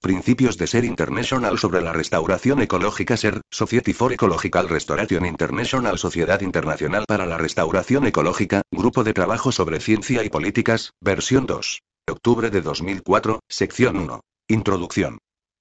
Principios de SER International sobre la restauración ecológica SER, Society for Ecological Restoration International Sociedad Internacional para la Restauración Ecológica, Grupo de Trabajo sobre Ciencia y Políticas, versión 2. Octubre de 2004, sección 1. Introducción.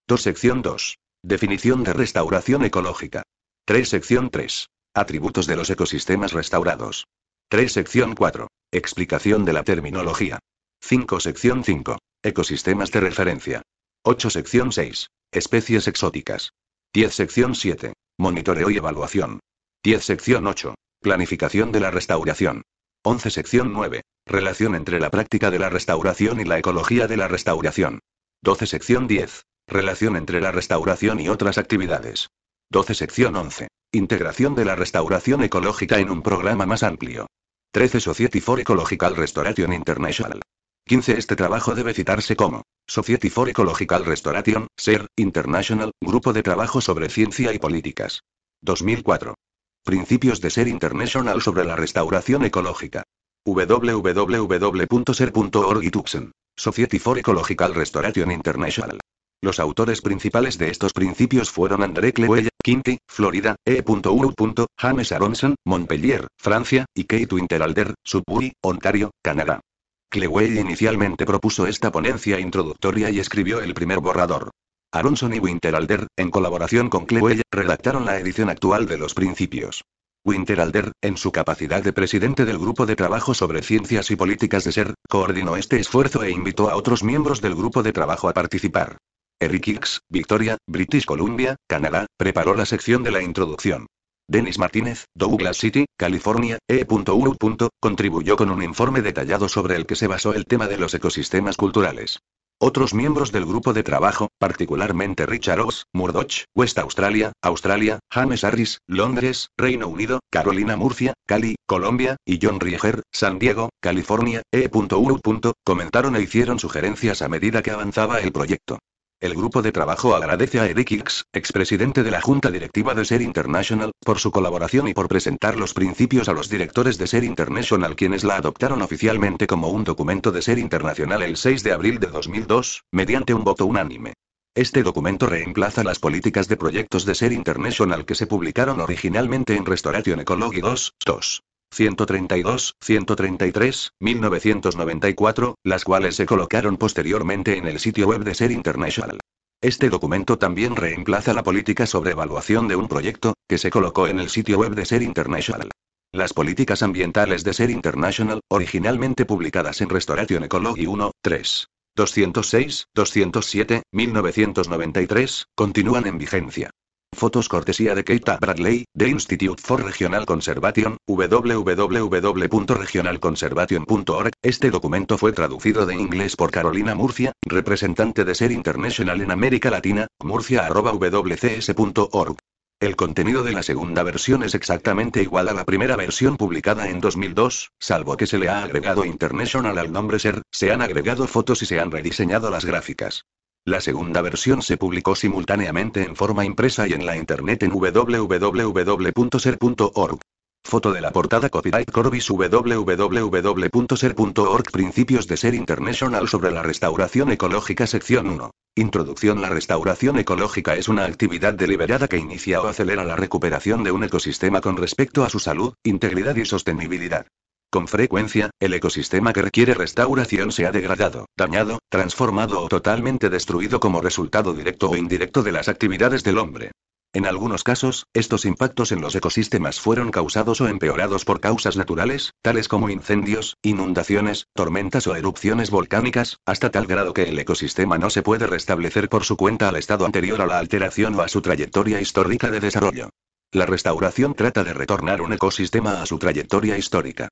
2. Sección 2. Definición de restauración ecológica. 3. Sección 3. Atributos de los ecosistemas restaurados. 3. Sección 4. Explicación de la terminología. 5. Sección 5. Ecosistemas de referencia. 8 sección 6. Especies exóticas. 10 sección 7. Monitoreo y evaluación. 10 sección 8. Planificación de la restauración. 11 sección 9. Relación entre la práctica de la restauración y la ecología de la restauración. 12 sección 10. Relación entre la restauración y otras actividades. 12 sección 11. Integración de la restauración ecológica en un programa más amplio. 13 Society for Ecological Restoration International. 15. Este trabajo debe citarse como Society for Ecological Restoration, SER, International, Grupo de Trabajo sobre Ciencia y Políticas. 2004. Principios de SER International sobre la restauración ecológica. www.ser.org y tuxen. Society for Ecological Restoration International. Los autores principales de estos principios fueron André Clewell, Quinty, Florida, E.U. James Aronson, Montpellier, Francia, y Kate Winteralder, Sudbury, Ontario, Canadá. Klewey inicialmente propuso esta ponencia introductoria y escribió el primer borrador. Aronson y Winteralder, en colaboración con Klewey, redactaron la edición actual de los principios. Winteralder, en su capacidad de presidente del Grupo de Trabajo sobre Ciencias y Políticas de Ser, coordinó este esfuerzo e invitó a otros miembros del Grupo de Trabajo a participar. Eric Hicks, Victoria, British Columbia, Canadá, preparó la sección de la introducción. Dennis Martínez, Douglas City, California, E.U. contribuyó con un informe detallado sobre el que se basó el tema de los ecosistemas culturales. Otros miembros del grupo de trabajo, particularmente Richard Oss, Murdoch, West Australia, Australia, James Harris, Londres, Reino Unido, Carolina Murcia, Cali, Colombia, y John Rieger, San Diego, California, E.U. comentaron e hicieron sugerencias a medida que avanzaba el proyecto. El grupo de trabajo agradece a Eric Hicks, expresidente de la Junta Directiva de Ser International, por su colaboración y por presentar los principios a los directores de Ser International quienes la adoptaron oficialmente como un documento de Ser Internacional el 6 de abril de 2002, mediante un voto unánime. Este documento reemplaza las políticas de proyectos de Ser International que se publicaron originalmente en Restoration Ecology 2, 2. 132, 133, 1994, las cuales se colocaron posteriormente en el sitio web de Ser International. Este documento también reemplaza la política sobre evaluación de un proyecto, que se colocó en el sitio web de Ser International. Las políticas ambientales de Ser International, originalmente publicadas en Restoration Ecology 1, 3. 206, 207, 1993, continúan en vigencia. Fotos cortesía de Keita Bradley, de Institute for Regional Conservation, www.regionalconservation.org. Este documento fue traducido de inglés por Carolina Murcia, representante de Ser International en América Latina, murcia.wcs.org. El contenido de la segunda versión es exactamente igual a la primera versión publicada en 2002, salvo que se le ha agregado International al nombre SER, se han agregado fotos y se han rediseñado las gráficas. La segunda versión se publicó simultáneamente en forma impresa y en la internet en www.ser.org. Foto de la portada Copyright Corbis www.ser.org Principios de Ser International sobre la restauración ecológica Sección 1. Introducción La restauración ecológica es una actividad deliberada que inicia o acelera la recuperación de un ecosistema con respecto a su salud, integridad y sostenibilidad. Con frecuencia, el ecosistema que requiere restauración se ha degradado, dañado, transformado o totalmente destruido como resultado directo o indirecto de las actividades del hombre. En algunos casos, estos impactos en los ecosistemas fueron causados o empeorados por causas naturales, tales como incendios, inundaciones, tormentas o erupciones volcánicas, hasta tal grado que el ecosistema no se puede restablecer por su cuenta al estado anterior a la alteración o a su trayectoria histórica de desarrollo. La restauración trata de retornar un ecosistema a su trayectoria histórica.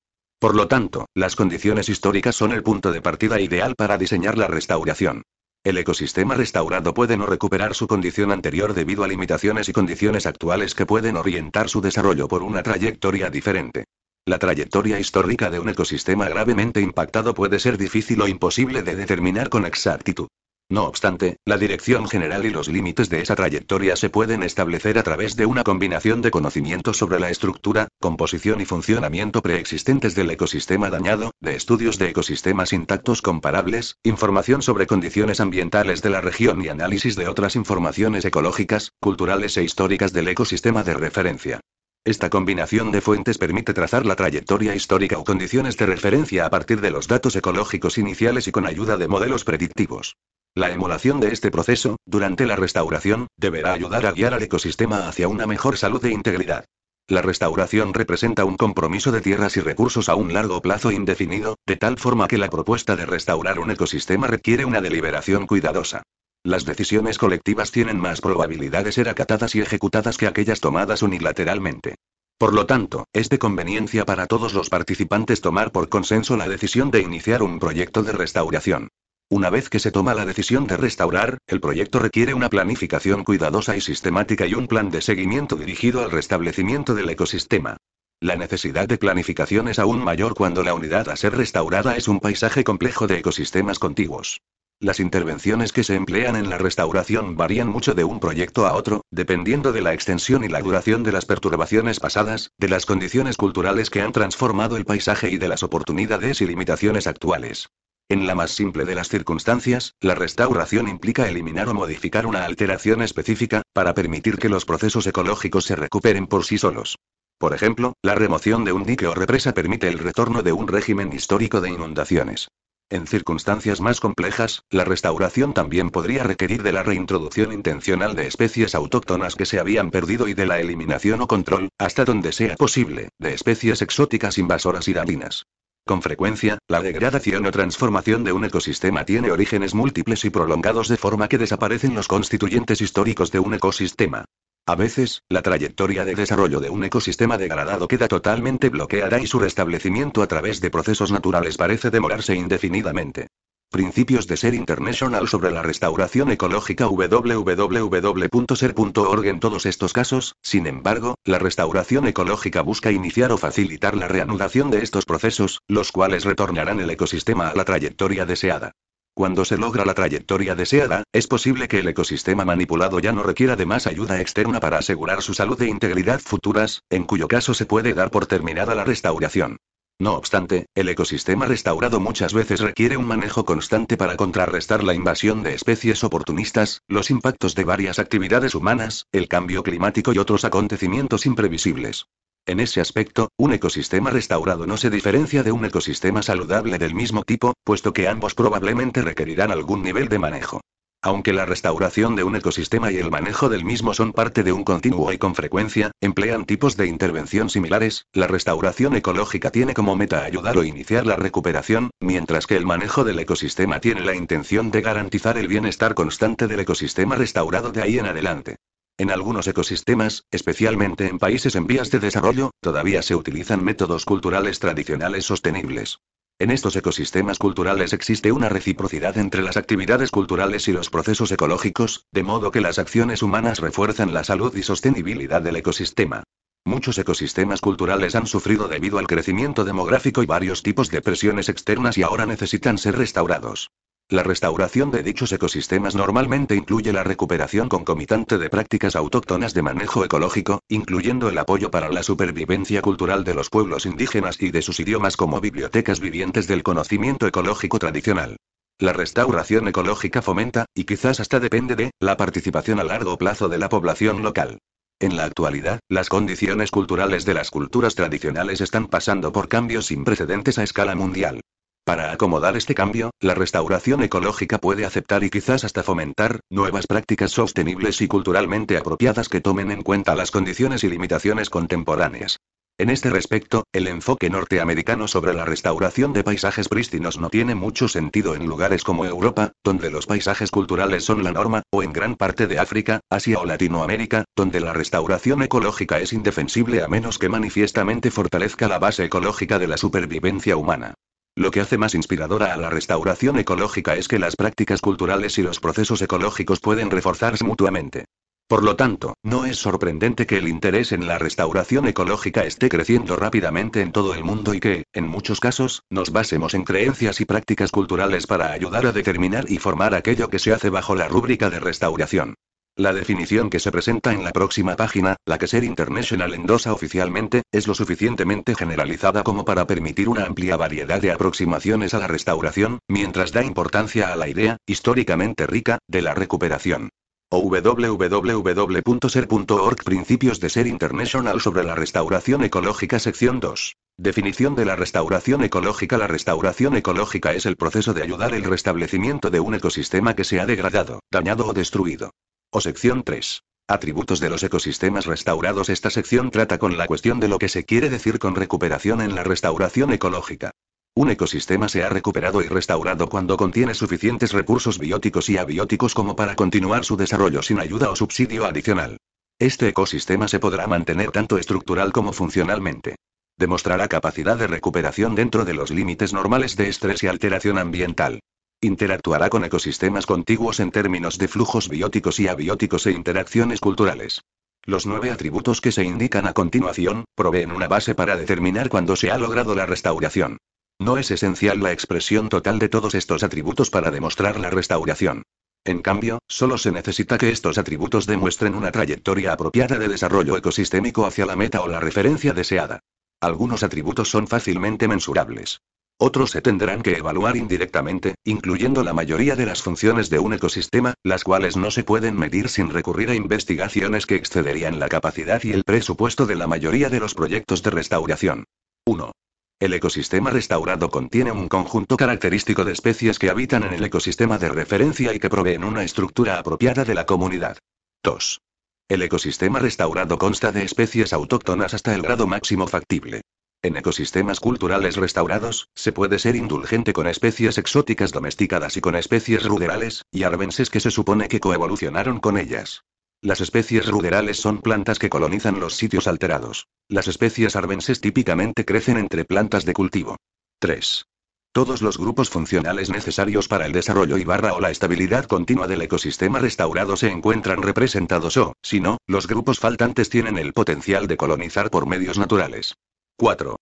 Por lo tanto, las condiciones históricas son el punto de partida ideal para diseñar la restauración. El ecosistema restaurado puede no recuperar su condición anterior debido a limitaciones y condiciones actuales que pueden orientar su desarrollo por una trayectoria diferente. La trayectoria histórica de un ecosistema gravemente impactado puede ser difícil o imposible de determinar con exactitud. No obstante, la dirección general y los límites de esa trayectoria se pueden establecer a través de una combinación de conocimientos sobre la estructura, composición y funcionamiento preexistentes del ecosistema dañado, de estudios de ecosistemas intactos comparables, información sobre condiciones ambientales de la región y análisis de otras informaciones ecológicas, culturales e históricas del ecosistema de referencia. Esta combinación de fuentes permite trazar la trayectoria histórica o condiciones de referencia a partir de los datos ecológicos iniciales y con ayuda de modelos predictivos. La emulación de este proceso, durante la restauración, deberá ayudar a guiar al ecosistema hacia una mejor salud e integridad. La restauración representa un compromiso de tierras y recursos a un largo plazo indefinido, de tal forma que la propuesta de restaurar un ecosistema requiere una deliberación cuidadosa. Las decisiones colectivas tienen más probabilidad de ser acatadas y ejecutadas que aquellas tomadas unilateralmente. Por lo tanto, es de conveniencia para todos los participantes tomar por consenso la decisión de iniciar un proyecto de restauración. Una vez que se toma la decisión de restaurar, el proyecto requiere una planificación cuidadosa y sistemática y un plan de seguimiento dirigido al restablecimiento del ecosistema. La necesidad de planificación es aún mayor cuando la unidad a ser restaurada es un paisaje complejo de ecosistemas contiguos. Las intervenciones que se emplean en la restauración varían mucho de un proyecto a otro, dependiendo de la extensión y la duración de las perturbaciones pasadas, de las condiciones culturales que han transformado el paisaje y de las oportunidades y limitaciones actuales. En la más simple de las circunstancias, la restauración implica eliminar o modificar una alteración específica, para permitir que los procesos ecológicos se recuperen por sí solos. Por ejemplo, la remoción de un dique o represa permite el retorno de un régimen histórico de inundaciones. En circunstancias más complejas, la restauración también podría requerir de la reintroducción intencional de especies autóctonas que se habían perdido y de la eliminación o control, hasta donde sea posible, de especies exóticas invasoras y dañinas. Con frecuencia, la degradación o transformación de un ecosistema tiene orígenes múltiples y prolongados de forma que desaparecen los constituyentes históricos de un ecosistema. A veces, la trayectoria de desarrollo de un ecosistema degradado queda totalmente bloqueada y su restablecimiento a través de procesos naturales parece demorarse indefinidamente. Principios de SER International sobre la restauración ecológica www.ser.org En todos estos casos, sin embargo, la restauración ecológica busca iniciar o facilitar la reanudación de estos procesos, los cuales retornarán el ecosistema a la trayectoria deseada. Cuando se logra la trayectoria deseada, es posible que el ecosistema manipulado ya no requiera de más ayuda externa para asegurar su salud e integridad futuras, en cuyo caso se puede dar por terminada la restauración. No obstante, el ecosistema restaurado muchas veces requiere un manejo constante para contrarrestar la invasión de especies oportunistas, los impactos de varias actividades humanas, el cambio climático y otros acontecimientos imprevisibles. En ese aspecto, un ecosistema restaurado no se diferencia de un ecosistema saludable del mismo tipo, puesto que ambos probablemente requerirán algún nivel de manejo. Aunque la restauración de un ecosistema y el manejo del mismo son parte de un continuo y con frecuencia, emplean tipos de intervención similares, la restauración ecológica tiene como meta ayudar o iniciar la recuperación, mientras que el manejo del ecosistema tiene la intención de garantizar el bienestar constante del ecosistema restaurado de ahí en adelante. En algunos ecosistemas, especialmente en países en vías de desarrollo, todavía se utilizan métodos culturales tradicionales sostenibles. En estos ecosistemas culturales existe una reciprocidad entre las actividades culturales y los procesos ecológicos, de modo que las acciones humanas refuerzan la salud y sostenibilidad del ecosistema. Muchos ecosistemas culturales han sufrido debido al crecimiento demográfico y varios tipos de presiones externas y ahora necesitan ser restaurados. La restauración de dichos ecosistemas normalmente incluye la recuperación concomitante de prácticas autóctonas de manejo ecológico, incluyendo el apoyo para la supervivencia cultural de los pueblos indígenas y de sus idiomas como bibliotecas vivientes del conocimiento ecológico tradicional. La restauración ecológica fomenta, y quizás hasta depende de, la participación a largo plazo de la población local. En la actualidad, las condiciones culturales de las culturas tradicionales están pasando por cambios sin precedentes a escala mundial. Para acomodar este cambio, la restauración ecológica puede aceptar y quizás hasta fomentar nuevas prácticas sostenibles y culturalmente apropiadas que tomen en cuenta las condiciones y limitaciones contemporáneas. En este respecto, el enfoque norteamericano sobre la restauración de paisajes prístinos no tiene mucho sentido en lugares como Europa, donde los paisajes culturales son la norma, o en gran parte de África, Asia o Latinoamérica, donde la restauración ecológica es indefensible a menos que manifiestamente fortalezca la base ecológica de la supervivencia humana. Lo que hace más inspiradora a la restauración ecológica es que las prácticas culturales y los procesos ecológicos pueden reforzarse mutuamente. Por lo tanto, no es sorprendente que el interés en la restauración ecológica esté creciendo rápidamente en todo el mundo y que, en muchos casos, nos basemos en creencias y prácticas culturales para ayudar a determinar y formar aquello que se hace bajo la rúbrica de restauración. La definición que se presenta en la próxima página, la que Ser International endosa oficialmente, es lo suficientemente generalizada como para permitir una amplia variedad de aproximaciones a la restauración, mientras da importancia a la idea, históricamente rica, de la recuperación o www.ser.org Principios de Ser International sobre la restauración ecológica sección 2. Definición de la restauración ecológica La restauración ecológica es el proceso de ayudar el restablecimiento de un ecosistema que se ha degradado, dañado o destruido. O sección 3. Atributos de los ecosistemas restaurados Esta sección trata con la cuestión de lo que se quiere decir con recuperación en la restauración ecológica. Un ecosistema se ha recuperado y restaurado cuando contiene suficientes recursos bióticos y abióticos como para continuar su desarrollo sin ayuda o subsidio adicional. Este ecosistema se podrá mantener tanto estructural como funcionalmente. Demostrará capacidad de recuperación dentro de los límites normales de estrés y alteración ambiental. Interactuará con ecosistemas contiguos en términos de flujos bióticos y abióticos e interacciones culturales. Los nueve atributos que se indican a continuación, proveen una base para determinar cuándo se ha logrado la restauración. No es esencial la expresión total de todos estos atributos para demostrar la restauración. En cambio, solo se necesita que estos atributos demuestren una trayectoria apropiada de desarrollo ecosistémico hacia la meta o la referencia deseada. Algunos atributos son fácilmente mensurables. Otros se tendrán que evaluar indirectamente, incluyendo la mayoría de las funciones de un ecosistema, las cuales no se pueden medir sin recurrir a investigaciones que excederían la capacidad y el presupuesto de la mayoría de los proyectos de restauración. 1. El ecosistema restaurado contiene un conjunto característico de especies que habitan en el ecosistema de referencia y que proveen una estructura apropiada de la comunidad. 2. El ecosistema restaurado consta de especies autóctonas hasta el grado máximo factible. En ecosistemas culturales restaurados, se puede ser indulgente con especies exóticas domesticadas y con especies ruderales y arvenses que se supone que coevolucionaron con ellas. Las especies ruderales son plantas que colonizan los sitios alterados. Las especies arbenses típicamente crecen entre plantas de cultivo. 3. Todos los grupos funcionales necesarios para el desarrollo y barra o la estabilidad continua del ecosistema restaurado se encuentran representados o, si no, los grupos faltantes tienen el potencial de colonizar por medios naturales. 4.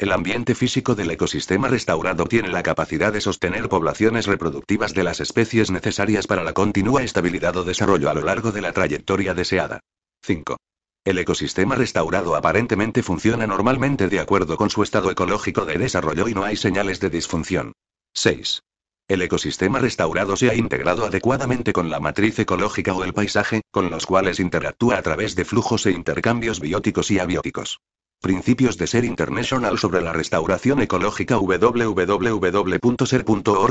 El ambiente físico del ecosistema restaurado tiene la capacidad de sostener poblaciones reproductivas de las especies necesarias para la continua estabilidad o desarrollo a lo largo de la trayectoria deseada. 5. El ecosistema restaurado aparentemente funciona normalmente de acuerdo con su estado ecológico de desarrollo y no hay señales de disfunción. 6. El ecosistema restaurado se ha integrado adecuadamente con la matriz ecológica o el paisaje, con los cuales interactúa a través de flujos e intercambios bióticos y abióticos. Principios de SER International sobre la restauración ecológica www.ser.org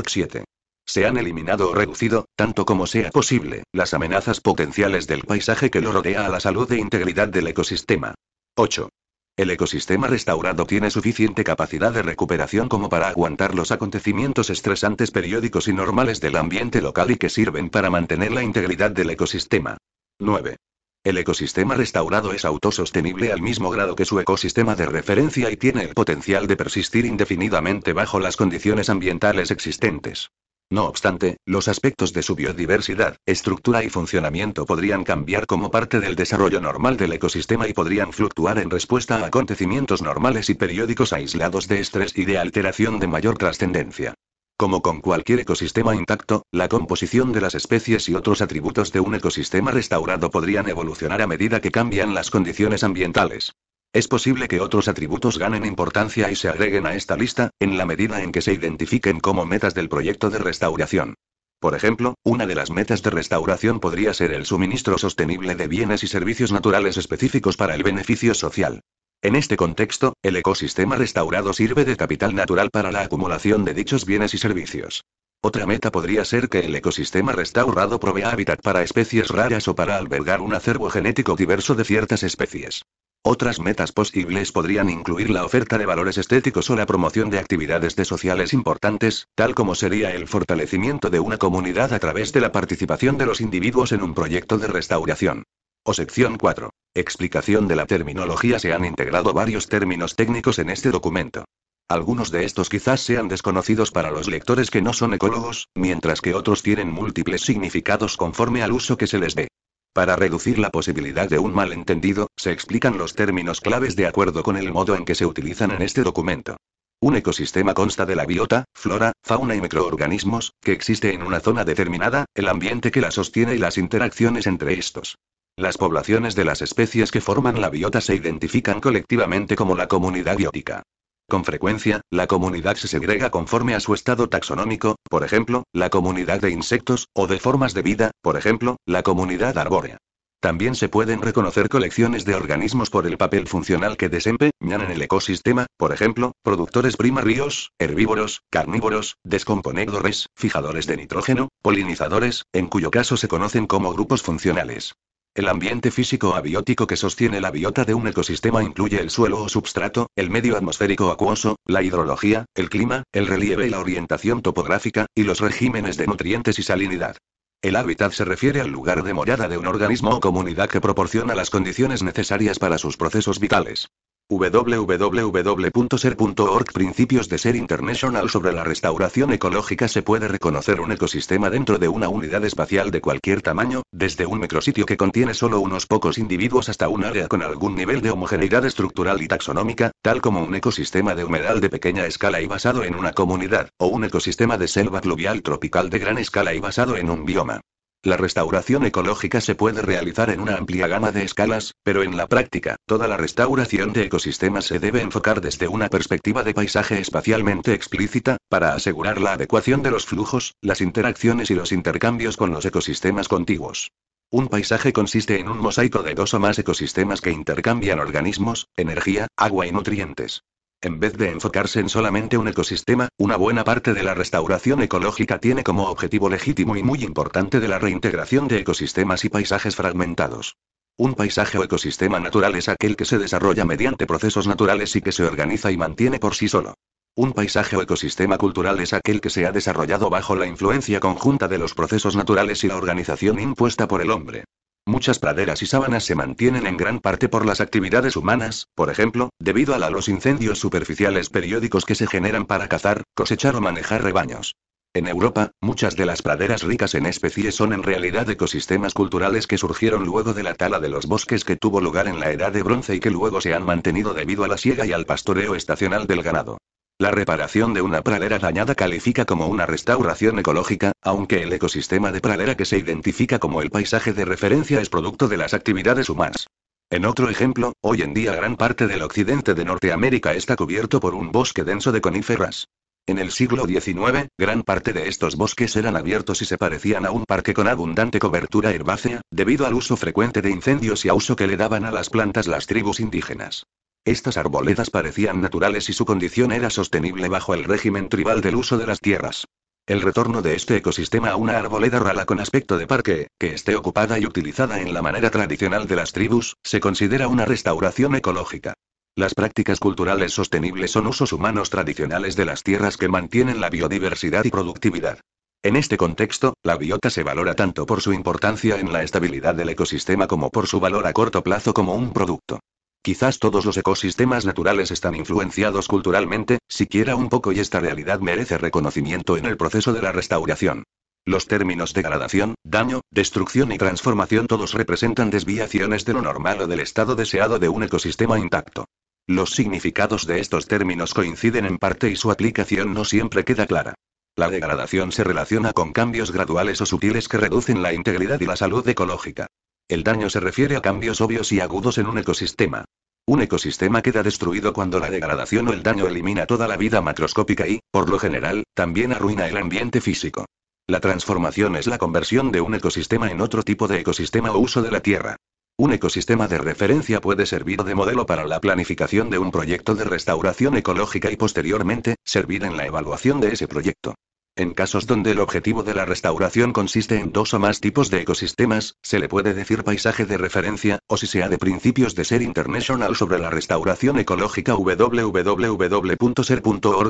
7. Se han eliminado o reducido, tanto como sea posible, las amenazas potenciales del paisaje que lo rodea a la salud e integridad del ecosistema. 8. El ecosistema restaurado tiene suficiente capacidad de recuperación como para aguantar los acontecimientos estresantes periódicos y normales del ambiente local y que sirven para mantener la integridad del ecosistema. 9. El ecosistema restaurado es autosostenible al mismo grado que su ecosistema de referencia y tiene el potencial de persistir indefinidamente bajo las condiciones ambientales existentes. No obstante, los aspectos de su biodiversidad, estructura y funcionamiento podrían cambiar como parte del desarrollo normal del ecosistema y podrían fluctuar en respuesta a acontecimientos normales y periódicos aislados de estrés y de alteración de mayor trascendencia. Como con cualquier ecosistema intacto, la composición de las especies y otros atributos de un ecosistema restaurado podrían evolucionar a medida que cambian las condiciones ambientales. Es posible que otros atributos ganen importancia y se agreguen a esta lista, en la medida en que se identifiquen como metas del proyecto de restauración. Por ejemplo, una de las metas de restauración podría ser el suministro sostenible de bienes y servicios naturales específicos para el beneficio social. En este contexto, el ecosistema restaurado sirve de capital natural para la acumulación de dichos bienes y servicios. Otra meta podría ser que el ecosistema restaurado provea hábitat para especies raras o para albergar un acervo genético diverso de ciertas especies. Otras metas posibles podrían incluir la oferta de valores estéticos o la promoción de actividades de sociales importantes, tal como sería el fortalecimiento de una comunidad a través de la participación de los individuos en un proyecto de restauración. O sección 4. Explicación de la terminología. Se han integrado varios términos técnicos en este documento. Algunos de estos quizás sean desconocidos para los lectores que no son ecólogos, mientras que otros tienen múltiples significados conforme al uso que se les dé. Para reducir la posibilidad de un malentendido, se explican los términos claves de acuerdo con el modo en que se utilizan en este documento. Un ecosistema consta de la biota, flora, fauna y microorganismos, que existe en una zona determinada, el ambiente que la sostiene y las interacciones entre estos. Las poblaciones de las especies que forman la biota se identifican colectivamente como la comunidad biótica. Con frecuencia, la comunidad se segrega conforme a su estado taxonómico, por ejemplo, la comunidad de insectos, o de formas de vida, por ejemplo, la comunidad arbórea. También se pueden reconocer colecciones de organismos por el papel funcional que desempeñan en el ecosistema, por ejemplo, productores primarios, herbívoros, carnívoros, descomponedores, fijadores de nitrógeno, polinizadores, en cuyo caso se conocen como grupos funcionales. El ambiente físico abiótico que sostiene la biota de un ecosistema incluye el suelo o substrato, el medio atmosférico acuoso, la hidrología, el clima, el relieve y la orientación topográfica, y los regímenes de nutrientes y salinidad. El hábitat se refiere al lugar de morada de un organismo o comunidad que proporciona las condiciones necesarias para sus procesos vitales www.ser.org Principios de Ser International sobre la restauración ecológica se puede reconocer un ecosistema dentro de una unidad espacial de cualquier tamaño, desde un micrositio que contiene solo unos pocos individuos hasta un área con algún nivel de homogeneidad estructural y taxonómica, tal como un ecosistema de humedal de pequeña escala y basado en una comunidad, o un ecosistema de selva pluvial tropical de gran escala y basado en un bioma. La restauración ecológica se puede realizar en una amplia gama de escalas, pero en la práctica, toda la restauración de ecosistemas se debe enfocar desde una perspectiva de paisaje espacialmente explícita, para asegurar la adecuación de los flujos, las interacciones y los intercambios con los ecosistemas contiguos. Un paisaje consiste en un mosaico de dos o más ecosistemas que intercambian organismos, energía, agua y nutrientes. En vez de enfocarse en solamente un ecosistema, una buena parte de la restauración ecológica tiene como objetivo legítimo y muy importante de la reintegración de ecosistemas y paisajes fragmentados. Un paisaje o ecosistema natural es aquel que se desarrolla mediante procesos naturales y que se organiza y mantiene por sí solo. Un paisaje o ecosistema cultural es aquel que se ha desarrollado bajo la influencia conjunta de los procesos naturales y la organización impuesta por el hombre. Muchas praderas y sábanas se mantienen en gran parte por las actividades humanas, por ejemplo, debido a los incendios superficiales periódicos que se generan para cazar, cosechar o manejar rebaños. En Europa, muchas de las praderas ricas en especies son en realidad ecosistemas culturales que surgieron luego de la tala de los bosques que tuvo lugar en la Edad de Bronce y que luego se han mantenido debido a la siega y al pastoreo estacional del ganado. La reparación de una pradera dañada califica como una restauración ecológica, aunque el ecosistema de pradera que se identifica como el paisaje de referencia es producto de las actividades humanas. En otro ejemplo, hoy en día gran parte del occidente de Norteamérica está cubierto por un bosque denso de coníferas. En el siglo XIX, gran parte de estos bosques eran abiertos y se parecían a un parque con abundante cobertura herbácea, debido al uso frecuente de incendios y a uso que le daban a las plantas las tribus indígenas. Estas arboledas parecían naturales y su condición era sostenible bajo el régimen tribal del uso de las tierras. El retorno de este ecosistema a una arboleda rala con aspecto de parque, que esté ocupada y utilizada en la manera tradicional de las tribus, se considera una restauración ecológica. Las prácticas culturales sostenibles son usos humanos tradicionales de las tierras que mantienen la biodiversidad y productividad. En este contexto, la biota se valora tanto por su importancia en la estabilidad del ecosistema como por su valor a corto plazo como un producto. Quizás todos los ecosistemas naturales están influenciados culturalmente, siquiera un poco y esta realidad merece reconocimiento en el proceso de la restauración. Los términos degradación, daño, destrucción y transformación todos representan desviaciones de lo normal o del estado deseado de un ecosistema intacto. Los significados de estos términos coinciden en parte y su aplicación no siempre queda clara. La degradación se relaciona con cambios graduales o sutiles que reducen la integridad y la salud ecológica. El daño se refiere a cambios obvios y agudos en un ecosistema. Un ecosistema queda destruido cuando la degradación o el daño elimina toda la vida macroscópica y, por lo general, también arruina el ambiente físico. La transformación es la conversión de un ecosistema en otro tipo de ecosistema o uso de la Tierra. Un ecosistema de referencia puede servir de modelo para la planificación de un proyecto de restauración ecológica y posteriormente, servir en la evaluación de ese proyecto. En casos donde el objetivo de la restauración consiste en dos o más tipos de ecosistemas, se le puede decir paisaje de referencia, o si sea de principios de SER International sobre la restauración ecológica www.ser.org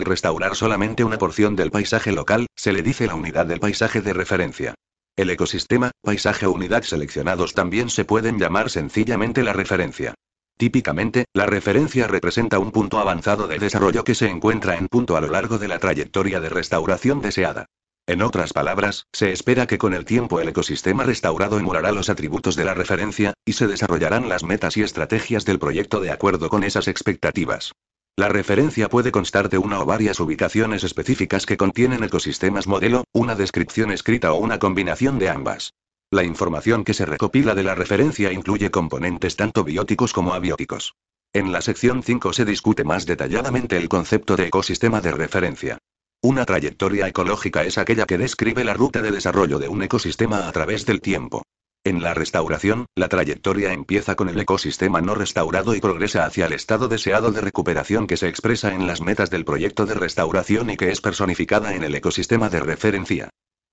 restaurar solamente una porción del paisaje local, se le dice la unidad del paisaje de referencia. El ecosistema, paisaje o unidad seleccionados también se pueden llamar sencillamente la referencia. Típicamente, la referencia representa un punto avanzado de desarrollo que se encuentra en punto a lo largo de la trayectoria de restauración deseada. En otras palabras, se espera que con el tiempo el ecosistema restaurado emulará los atributos de la referencia, y se desarrollarán las metas y estrategias del proyecto de acuerdo con esas expectativas. La referencia puede constar de una o varias ubicaciones específicas que contienen ecosistemas modelo, una descripción escrita o una combinación de ambas. La información que se recopila de la referencia incluye componentes tanto bióticos como abióticos. En la sección 5 se discute más detalladamente el concepto de ecosistema de referencia. Una trayectoria ecológica es aquella que describe la ruta de desarrollo de un ecosistema a través del tiempo. En la restauración, la trayectoria empieza con el ecosistema no restaurado y progresa hacia el estado deseado de recuperación que se expresa en las metas del proyecto de restauración y que es personificada en el ecosistema de referencia.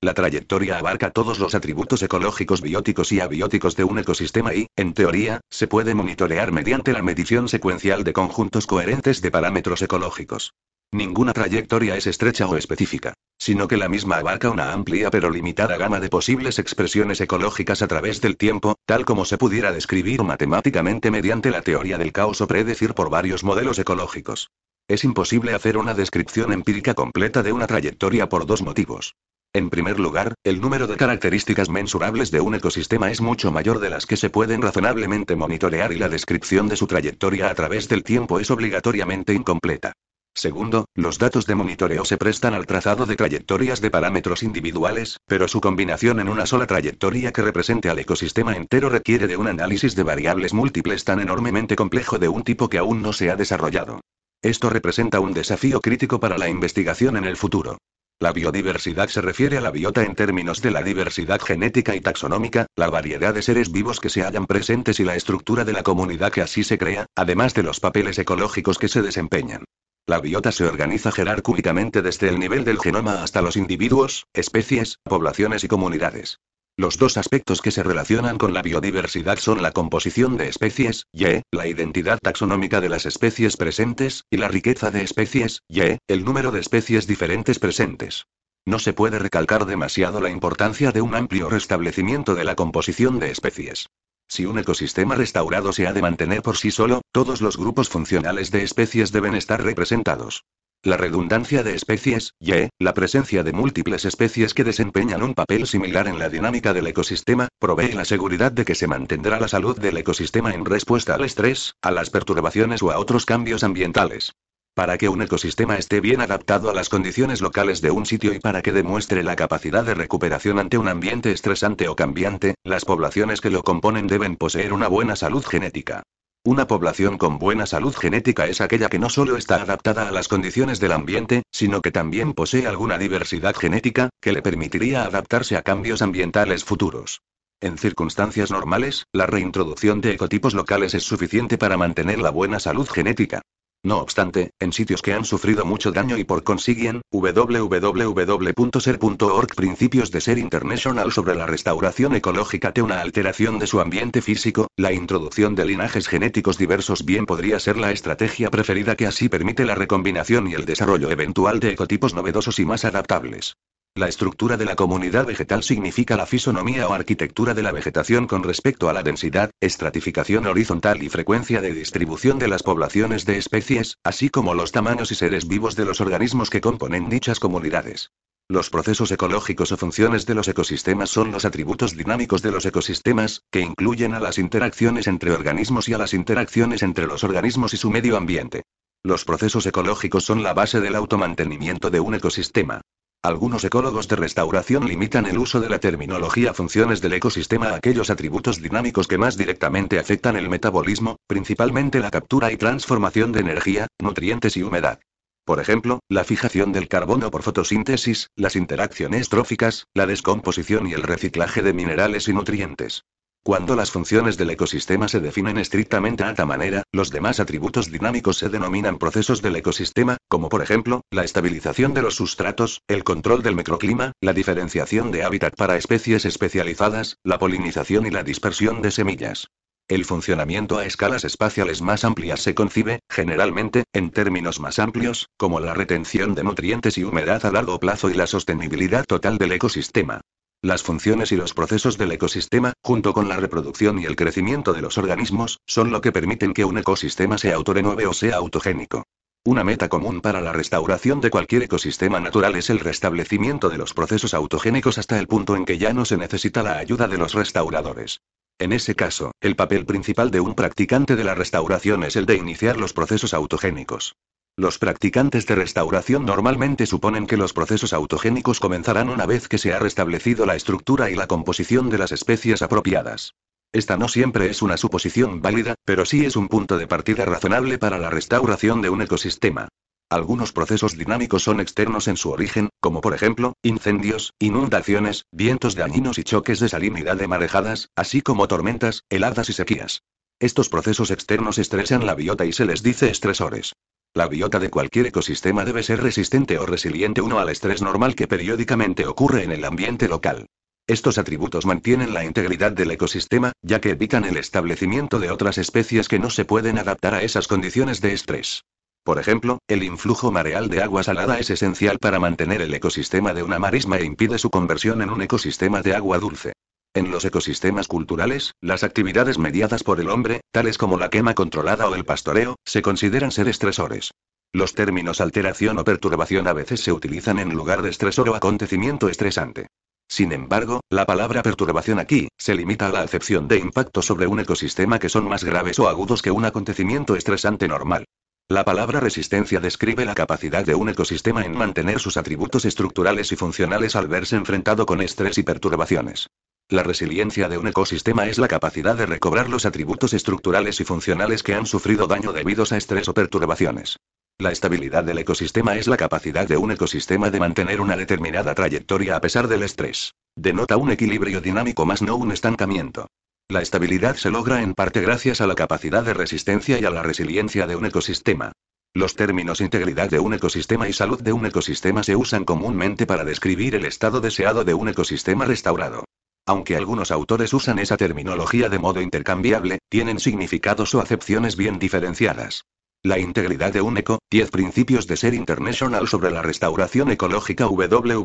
La trayectoria abarca todos los atributos ecológicos bióticos y abióticos de un ecosistema y, en teoría, se puede monitorear mediante la medición secuencial de conjuntos coherentes de parámetros ecológicos. Ninguna trayectoria es estrecha o específica, sino que la misma abarca una amplia pero limitada gama de posibles expresiones ecológicas a través del tiempo, tal como se pudiera describir matemáticamente mediante la teoría del caos o predecir por varios modelos ecológicos. Es imposible hacer una descripción empírica completa de una trayectoria por dos motivos. En primer lugar, el número de características mensurables de un ecosistema es mucho mayor de las que se pueden razonablemente monitorear y la descripción de su trayectoria a través del tiempo es obligatoriamente incompleta. Segundo, los datos de monitoreo se prestan al trazado de trayectorias de parámetros individuales, pero su combinación en una sola trayectoria que represente al ecosistema entero requiere de un análisis de variables múltiples tan enormemente complejo de un tipo que aún no se ha desarrollado. Esto representa un desafío crítico para la investigación en el futuro. La biodiversidad se refiere a la biota en términos de la diversidad genética y taxonómica, la variedad de seres vivos que se hallan presentes y la estructura de la comunidad que así se crea, además de los papeles ecológicos que se desempeñan. La biota se organiza jerárquicamente desde el nivel del genoma hasta los individuos, especies, poblaciones y comunidades. Los dos aspectos que se relacionan con la biodiversidad son la composición de especies, Y, la identidad taxonómica de las especies presentes, y la riqueza de especies, Y, el número de especies diferentes presentes. No se puede recalcar demasiado la importancia de un amplio restablecimiento de la composición de especies. Si un ecosistema restaurado se ha de mantener por sí solo, todos los grupos funcionales de especies deben estar representados la redundancia de especies, y, la presencia de múltiples especies que desempeñan un papel similar en la dinámica del ecosistema, provee la seguridad de que se mantendrá la salud del ecosistema en respuesta al estrés, a las perturbaciones o a otros cambios ambientales. Para que un ecosistema esté bien adaptado a las condiciones locales de un sitio y para que demuestre la capacidad de recuperación ante un ambiente estresante o cambiante, las poblaciones que lo componen deben poseer una buena salud genética. Una población con buena salud genética es aquella que no solo está adaptada a las condiciones del ambiente, sino que también posee alguna diversidad genética, que le permitiría adaptarse a cambios ambientales futuros. En circunstancias normales, la reintroducción de ecotipos locales es suficiente para mantener la buena salud genética. No obstante, en sitios que han sufrido mucho daño y por consiguiente, www.ser.org Principios de Ser International sobre la restauración ecológica de una alteración de su ambiente físico, la introducción de linajes genéticos diversos bien podría ser la estrategia preferida que así permite la recombinación y el desarrollo eventual de ecotipos novedosos y más adaptables. La estructura de la comunidad vegetal significa la fisonomía o arquitectura de la vegetación con respecto a la densidad, estratificación horizontal y frecuencia de distribución de las poblaciones de especies, así como los tamaños y seres vivos de los organismos que componen dichas comunidades. Los procesos ecológicos o funciones de los ecosistemas son los atributos dinámicos de los ecosistemas, que incluyen a las interacciones entre organismos y a las interacciones entre los organismos y su medio ambiente. Los procesos ecológicos son la base del automantenimiento de un ecosistema. Algunos ecólogos de restauración limitan el uso de la terminología funciones del ecosistema a aquellos atributos dinámicos que más directamente afectan el metabolismo, principalmente la captura y transformación de energía, nutrientes y humedad. Por ejemplo, la fijación del carbono por fotosíntesis, las interacciones tróficas, la descomposición y el reciclaje de minerales y nutrientes. Cuando las funciones del ecosistema se definen estrictamente a esta manera, los demás atributos dinámicos se denominan procesos del ecosistema, como por ejemplo, la estabilización de los sustratos, el control del microclima, la diferenciación de hábitat para especies especializadas, la polinización y la dispersión de semillas. El funcionamiento a escalas espaciales más amplias se concibe, generalmente, en términos más amplios, como la retención de nutrientes y humedad a largo plazo y la sostenibilidad total del ecosistema. Las funciones y los procesos del ecosistema, junto con la reproducción y el crecimiento de los organismos, son lo que permiten que un ecosistema se autorenueve o sea autogénico. Una meta común para la restauración de cualquier ecosistema natural es el restablecimiento de los procesos autogénicos hasta el punto en que ya no se necesita la ayuda de los restauradores. En ese caso, el papel principal de un practicante de la restauración es el de iniciar los procesos autogénicos. Los practicantes de restauración normalmente suponen que los procesos autogénicos comenzarán una vez que se ha restablecido la estructura y la composición de las especies apropiadas. Esta no siempre es una suposición válida, pero sí es un punto de partida razonable para la restauración de un ecosistema. Algunos procesos dinámicos son externos en su origen, como por ejemplo, incendios, inundaciones, vientos dañinos y choques de salinidad de marejadas, así como tormentas, heladas y sequías. Estos procesos externos estresan la biota y se les dice estresores. La biota de cualquier ecosistema debe ser resistente o resiliente uno al estrés normal que periódicamente ocurre en el ambiente local. Estos atributos mantienen la integridad del ecosistema, ya que evitan el establecimiento de otras especies que no se pueden adaptar a esas condiciones de estrés. Por ejemplo, el influjo mareal de agua salada es esencial para mantener el ecosistema de una marisma e impide su conversión en un ecosistema de agua dulce. En los ecosistemas culturales, las actividades mediadas por el hombre, tales como la quema controlada o el pastoreo, se consideran ser estresores. Los términos alteración o perturbación a veces se utilizan en lugar de estresor o acontecimiento estresante. Sin embargo, la palabra perturbación aquí, se limita a la acepción de impacto sobre un ecosistema que son más graves o agudos que un acontecimiento estresante normal. La palabra resistencia describe la capacidad de un ecosistema en mantener sus atributos estructurales y funcionales al verse enfrentado con estrés y perturbaciones. La resiliencia de un ecosistema es la capacidad de recobrar los atributos estructurales y funcionales que han sufrido daño debidos a estrés o perturbaciones. La estabilidad del ecosistema es la capacidad de un ecosistema de mantener una determinada trayectoria a pesar del estrés. Denota un equilibrio dinámico más no un estancamiento. La estabilidad se logra en parte gracias a la capacidad de resistencia y a la resiliencia de un ecosistema. Los términos integridad de un ecosistema y salud de un ecosistema se usan comúnmente para describir el estado deseado de un ecosistema restaurado. Aunque algunos autores usan esa terminología de modo intercambiable, tienen significados o acepciones bien diferenciadas. La integridad de un eco, 10 principios de Ser International sobre la restauración ecológica www.ser.org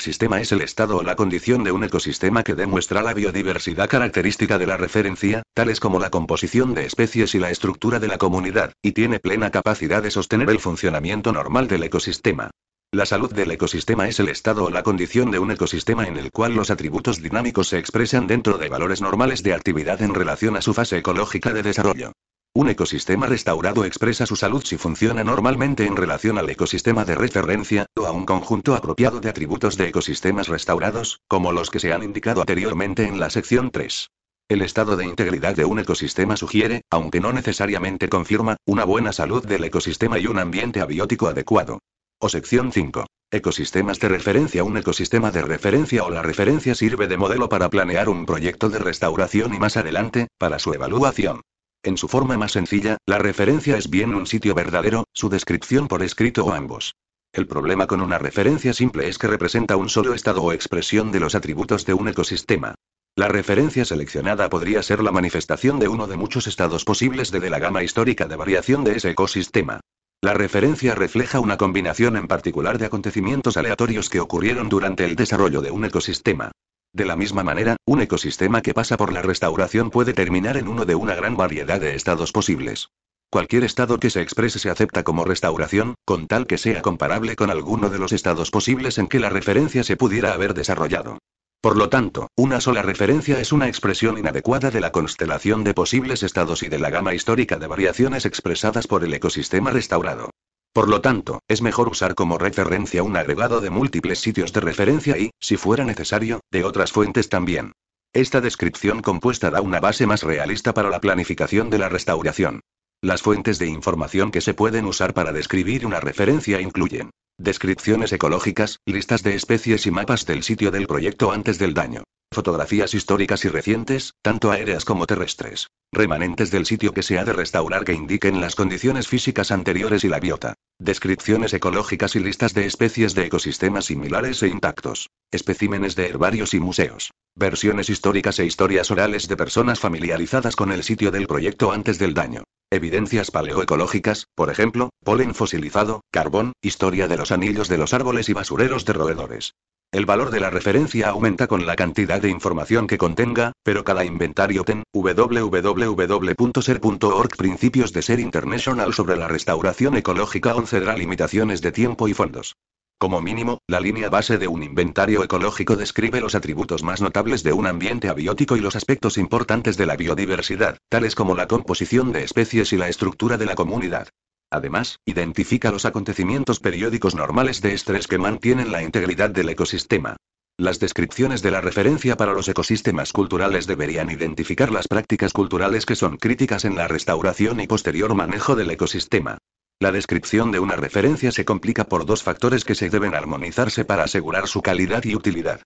Sistema es el estado o la condición de un ecosistema que demuestra la biodiversidad característica de la referencia, tales como la composición de especies y la estructura de la comunidad, y tiene plena capacidad de sostener el funcionamiento normal del ecosistema. La salud del ecosistema es el estado o la condición de un ecosistema en el cual los atributos dinámicos se expresan dentro de valores normales de actividad en relación a su fase ecológica de desarrollo. Un ecosistema restaurado expresa su salud si funciona normalmente en relación al ecosistema de referencia, o a un conjunto apropiado de atributos de ecosistemas restaurados, como los que se han indicado anteriormente en la sección 3. El estado de integridad de un ecosistema sugiere, aunque no necesariamente confirma, una buena salud del ecosistema y un ambiente abiótico adecuado. O sección 5. Ecosistemas de referencia. Un ecosistema de referencia o la referencia sirve de modelo para planear un proyecto de restauración y más adelante, para su evaluación. En su forma más sencilla, la referencia es bien un sitio verdadero, su descripción por escrito o ambos. El problema con una referencia simple es que representa un solo estado o expresión de los atributos de un ecosistema. La referencia seleccionada podría ser la manifestación de uno de muchos estados posibles de, la gama histórica de variación de ese ecosistema. La referencia refleja una combinación en particular de acontecimientos aleatorios que ocurrieron durante el desarrollo de un ecosistema. De la misma manera, un ecosistema que pasa por la restauración puede terminar en uno de una gran variedad de estados posibles. Cualquier estado que se exprese se acepta como restauración, con tal que sea comparable con alguno de los estados posibles en que la referencia se pudiera haber desarrollado. Por lo tanto, una sola referencia es una expresión inadecuada de la constelación de posibles estados y de la gama histórica de variaciones expresadas por el ecosistema restaurado. Por lo tanto, es mejor usar como referencia un agregado de múltiples sitios de referencia y, si fuera necesario, de otras fuentes también. Esta descripción compuesta da una base más realista para la planificación de la restauración. Las fuentes de información que se pueden usar para describir una referencia incluyen Descripciones ecológicas, listas de especies y mapas del sitio del proyecto antes del daño fotografías históricas y recientes, tanto aéreas como terrestres. Remanentes del sitio que se ha de restaurar que indiquen las condiciones físicas anteriores y la biota. Descripciones ecológicas y listas de especies de ecosistemas similares e intactos. Especímenes de herbarios y museos. Versiones históricas e historias orales de personas familiarizadas con el sitio del proyecto antes del daño. Evidencias paleoecológicas, por ejemplo, polen fosilizado, carbón, historia de los anillos de los árboles y basureros de roedores. El valor de la referencia aumenta con la cantidad de información que contenga, pero cada inventario ten www.ser.org Principios de Ser International sobre la restauración ecológica 11 limitaciones de tiempo y fondos. Como mínimo, la línea base de un inventario ecológico describe los atributos más notables de un ambiente abiótico y los aspectos importantes de la biodiversidad, tales como la composición de especies y la estructura de la comunidad. Además, identifica los acontecimientos periódicos normales de estrés que mantienen la integridad del ecosistema. Las descripciones de la referencia para los ecosistemas culturales deberían identificar las prácticas culturales que son críticas en la restauración y posterior manejo del ecosistema. La descripción de una referencia se complica por dos factores que se deben armonizarse para asegurar su calidad y utilidad.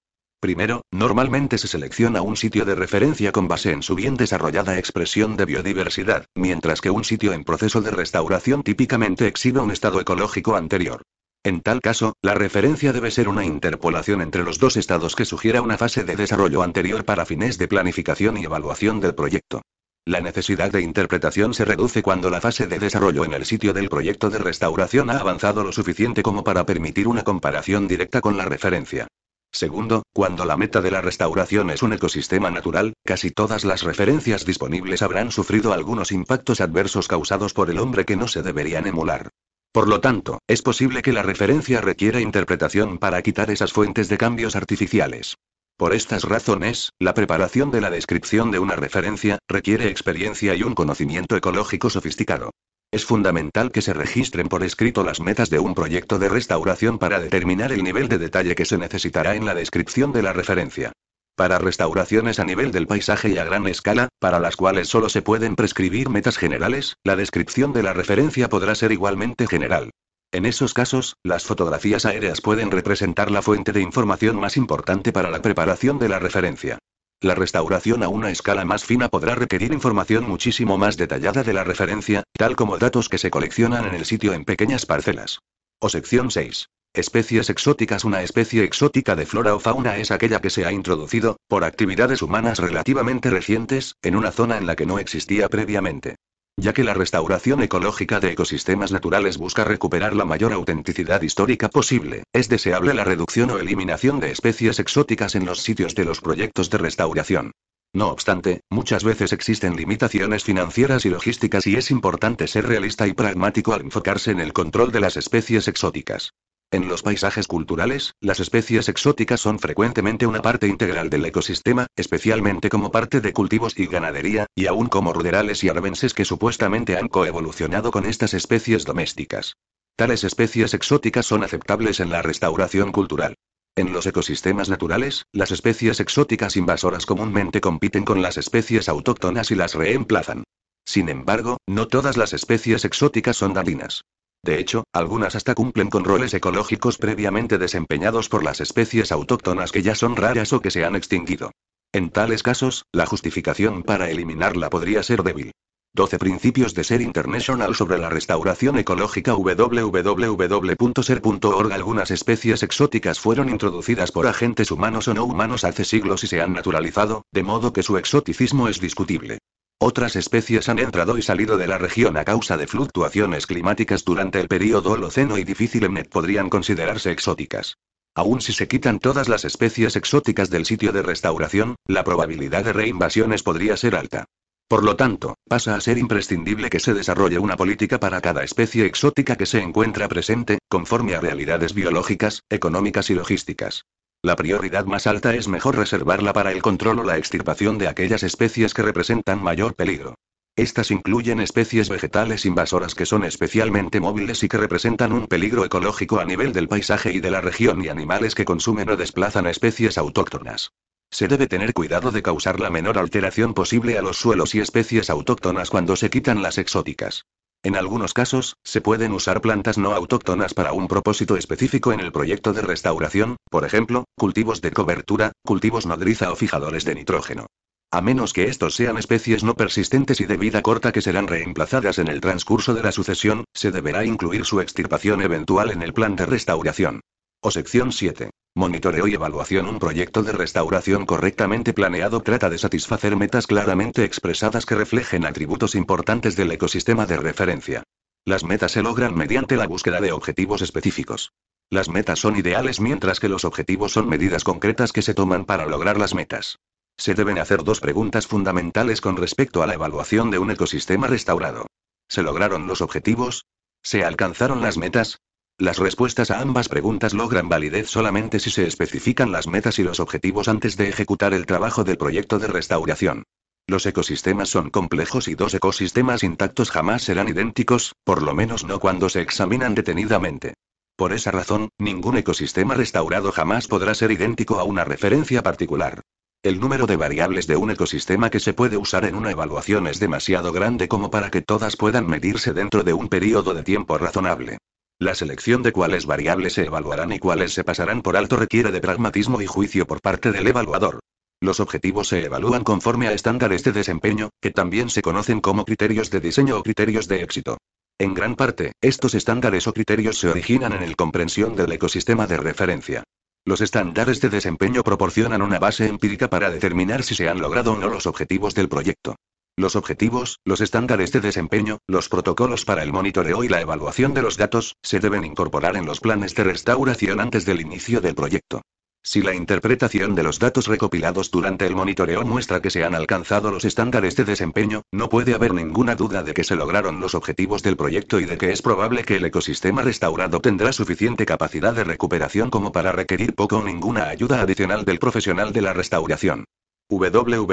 Primero, normalmente se selecciona un sitio de referencia con base en su bien desarrollada expresión de biodiversidad, mientras que un sitio en proceso de restauración típicamente exhibe un estado ecológico anterior. En tal caso, la referencia debe ser una interpolación entre los dos estados que sugiera una fase de desarrollo anterior para fines de planificación y evaluación del proyecto. La necesidad de interpretación se reduce cuando la fase de desarrollo en el sitio del proyecto de restauración ha avanzado lo suficiente como para permitir una comparación directa con la referencia. Segundo, cuando la meta de la restauración es un ecosistema natural, casi todas las referencias disponibles habrán sufrido algunos impactos adversos causados por el hombre que no se deberían emular. Por lo tanto, es posible que la referencia requiera interpretación para quitar esas fuentes de cambios artificiales. Por estas razones, la preparación de la descripción de una referencia requiere experiencia y un conocimiento ecológico sofisticado. Es fundamental que se registren por escrito las metas de un proyecto de restauración para determinar el nivel de detalle que se necesitará en la descripción de la referencia. Para restauraciones a nivel del paisaje y a gran escala, para las cuales solo se pueden prescribir metas generales, la descripción de la referencia podrá ser igualmente general. En esos casos, las fotografías aéreas pueden representar la fuente de información más importante para la preparación de la referencia. La restauración a una escala más fina podrá requerir información muchísimo más detallada de la referencia, tal como datos que se coleccionan en el sitio en pequeñas parcelas. O sección 6. Especies exóticas Una especie exótica de flora o fauna es aquella que se ha introducido, por actividades humanas relativamente recientes, en una zona en la que no existía previamente ya que la restauración ecológica de ecosistemas naturales busca recuperar la mayor autenticidad histórica posible, es deseable la reducción o eliminación de especies exóticas en los sitios de los proyectos de restauración. No obstante, muchas veces existen limitaciones financieras y logísticas y es importante ser realista y pragmático al enfocarse en el control de las especies exóticas. En los paisajes culturales, las especies exóticas son frecuentemente una parte integral del ecosistema, especialmente como parte de cultivos y ganadería, y aún como ruderales y arvenses que supuestamente han coevolucionado con estas especies domésticas. Tales especies exóticas son aceptables en la restauración cultural. En los ecosistemas naturales, las especies exóticas invasoras comúnmente compiten con las especies autóctonas y las reemplazan. Sin embargo, no todas las especies exóticas son dañinas. De hecho, algunas hasta cumplen con roles ecológicos previamente desempeñados por las especies autóctonas que ya son raras o que se han extinguido. En tales casos, la justificación para eliminarla podría ser débil. 12 Principios de SER International sobre la restauración ecológica www.ser.org Algunas especies exóticas fueron introducidas por agentes humanos o no humanos hace siglos y se han naturalizado, de modo que su exoticismo es discutible. Otras especies han entrado y salido de la región a causa de fluctuaciones climáticas durante el período Holoceno y difícilmente podrían considerarse exóticas. Aún si se quitan todas las especies exóticas del sitio de restauración, la probabilidad de reinvasiones podría ser alta. Por lo tanto, pasa a ser imprescindible que se desarrolle una política para cada especie exótica que se encuentra presente, conforme a realidades biológicas, económicas y logísticas. La prioridad más alta es mejor reservarla para el control o la extirpación de aquellas especies que representan mayor peligro. Estas incluyen especies vegetales invasoras que son especialmente móviles y que representan un peligro ecológico a nivel del paisaje y de la región y animales que consumen o desplazan especies autóctonas. Se debe tener cuidado de causar la menor alteración posible a los suelos y especies autóctonas cuando se quitan las exóticas. En algunos casos, se pueden usar plantas no autóctonas para un propósito específico en el proyecto de restauración, por ejemplo, cultivos de cobertura, cultivos nodriza o fijadores de nitrógeno. A menos que estos sean especies no persistentes y de vida corta que serán reemplazadas en el transcurso de la sucesión, se deberá incluir su extirpación eventual en el plan de restauración. O sección 7. Monitoreo y evaluación. Un proyecto de restauración correctamente planeado trata de satisfacer metas claramente expresadas que reflejen atributos importantes del ecosistema de referencia. Las metas se logran mediante la búsqueda de objetivos específicos. Las metas son ideales mientras que los objetivos son medidas concretas que se toman para lograr las metas. Se deben hacer dos preguntas fundamentales con respecto a la evaluación de un ecosistema restaurado. ¿Se lograron los objetivos? ¿Se alcanzaron las metas? Las respuestas a ambas preguntas logran validez solamente si se especifican las metas y los objetivos antes de ejecutar el trabajo del proyecto de restauración. Los ecosistemas son complejos y dos ecosistemas intactos jamás serán idénticos, por lo menos no cuando se examinan detenidamente. Por esa razón, ningún ecosistema restaurado jamás podrá ser idéntico a una referencia particular. El número de variables de un ecosistema que se puede usar en una evaluación es demasiado grande como para que todas puedan medirse dentro de un periodo de tiempo razonable. La selección de cuáles variables se evaluarán y cuáles se pasarán por alto requiere de pragmatismo y juicio por parte del evaluador. Los objetivos se evalúan conforme a estándares de desempeño, que también se conocen como criterios de diseño o criterios de éxito. En gran parte, estos estándares o criterios se originan en el comprensión del ecosistema de referencia. Los estándares de desempeño proporcionan una base empírica para determinar si se han logrado o no los objetivos del proyecto. Los objetivos, los estándares de desempeño, los protocolos para el monitoreo y la evaluación de los datos, se deben incorporar en los planes de restauración antes del inicio del proyecto. Si la interpretación de los datos recopilados durante el monitoreo muestra que se han alcanzado los estándares de desempeño, no puede haber ninguna duda de que se lograron los objetivos del proyecto y de que es probable que el ecosistema restaurado tendrá suficiente capacidad de recuperación como para requerir poco o ninguna ayuda adicional del profesional de la restauración www.ser.org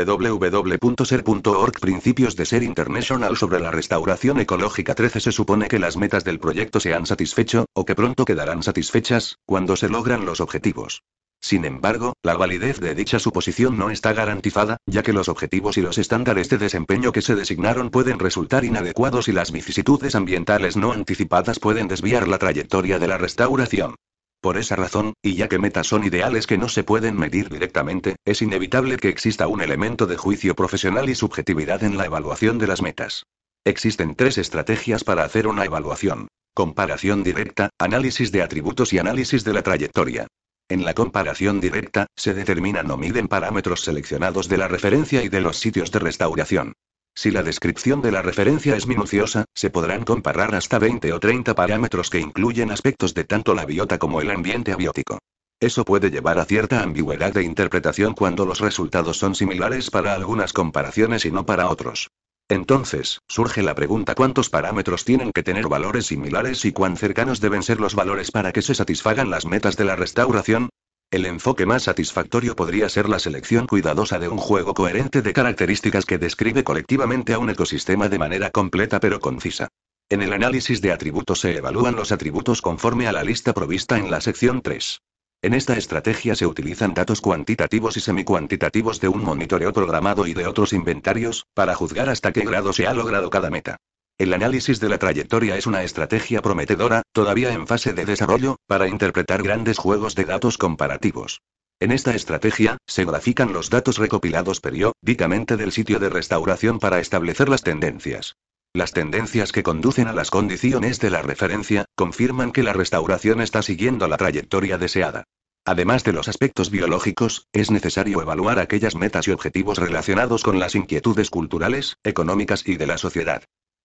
Principios de Ser International sobre la restauración ecológica 13 Se supone que las metas del proyecto se han satisfecho, o que pronto quedarán satisfechas, cuando se logran los objetivos. Sin embargo, la validez de dicha suposición no está garantizada, ya que los objetivos y los estándares de desempeño que se designaron pueden resultar inadecuados y las vicisitudes ambientales no anticipadas pueden desviar la trayectoria de la restauración. Por esa razón, y ya que metas son ideales que no se pueden medir directamente, es inevitable que exista un elemento de juicio profesional y subjetividad en la evaluación de las metas. Existen tres estrategias para hacer una evaluación. Comparación directa, análisis de atributos y análisis de la trayectoria. En la comparación directa, se determinan o miden parámetros seleccionados de la referencia y de los sitios de restauración. Si la descripción de la referencia es minuciosa, se podrán comparar hasta 20 o 30 parámetros que incluyen aspectos de tanto la biota como el ambiente abiótico. Eso puede llevar a cierta ambigüedad de interpretación cuando los resultados son similares para algunas comparaciones y no para otros. Entonces, surge la pregunta cuántos parámetros tienen que tener valores similares y cuán cercanos deben ser los valores para que se satisfagan las metas de la restauración, el enfoque más satisfactorio podría ser la selección cuidadosa de un juego coherente de características que describe colectivamente a un ecosistema de manera completa pero concisa. En el análisis de atributos se evalúan los atributos conforme a la lista provista en la sección 3. En esta estrategia se utilizan datos cuantitativos y semicuantitativos de un monitoreo programado y de otros inventarios, para juzgar hasta qué grado se ha logrado cada meta. El análisis de la trayectoria es una estrategia prometedora, todavía en fase de desarrollo, para interpretar grandes juegos de datos comparativos. En esta estrategia, se grafican los datos recopilados periódicamente del sitio de restauración para establecer las tendencias. Las tendencias que conducen a las condiciones de la referencia, confirman que la restauración está siguiendo la trayectoria deseada. Además de los aspectos biológicos, es necesario evaluar aquellas metas y objetivos relacionados con las inquietudes culturales, económicas y de la sociedad.